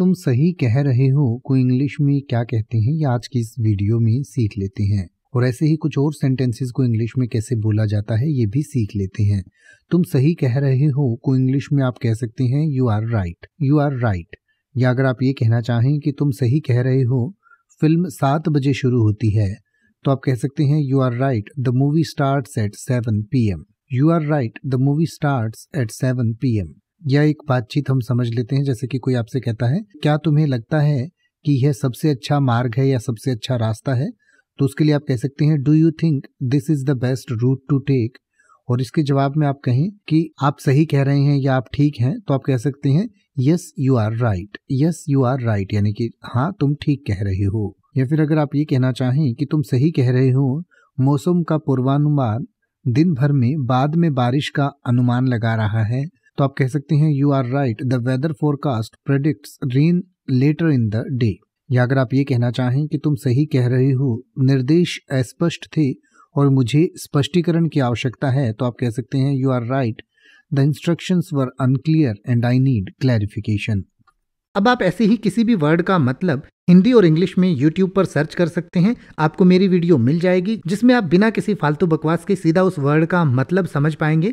तुम सही कह रहे हो को इंग्लिश में क्या कहते हैं ये आज की इस वीडियो में सीख लेते हैं और ऐसे ही कुछ और सेंटेंसेस को इंग्लिश में कैसे बोला जाता है ये भी सीख लेते हैं तुम सही कह रहे हो को इंग्लिश में आप कह सकते हैं you are right you are right या अगर आप ये कहना चाहें कि तुम सही कह रहे हो फिल्म सात बजे शुरू होती है तो आप कह सकते हैं you are right the movie start at seven P M you are right the movie start at seven P M या एक बातचीत हम समझ लेते हैं जैसे कि कोई आपसे कहता है क्या तुम्हें लगता है कि यह सबसे अच्छा मार्ग है या सबसे अच्छा रास्ता है तो उसके लिए आप कह सकते हैं do you think this is the best route to take और इसके जवाब में आप कहें कि आप सही कह रहे हैं या आप ठीक हैं तो आप कह सकते हैं yes you are right yes you are right यानी कि हाँ तुम ठीक कह रहे हो या फिर अगर आप ये कहना चाहें कि तुम सही कह रहे हो मौसम का पूर्वानुमान दिन भर में बाद में बारिश का अनुमान लगा रहा है तो आप कह सकते हैं you are right the weather forecast predict rain later in the day या अगर आप ये कहना चाहें कि तुम सही कह रहे हो निर्देश अस्पष्ट थे और मुझे स्पष्टीकरण की आवश्यकता है तो आप कह सकते हैं you are right the instructions were unclear and I need clarification अब आप ऐसे ही किसी भी वर्ड का मतलब हिंदी और इंग्लिश में यूट्यूब पर सर्च कर सकते हैं आपको मेरी वीडियो मिल जाएगी जिसमें आप बिना किसी फालतू बकवास के सीधा उस वर्ड का मतलब समझ पाएंगे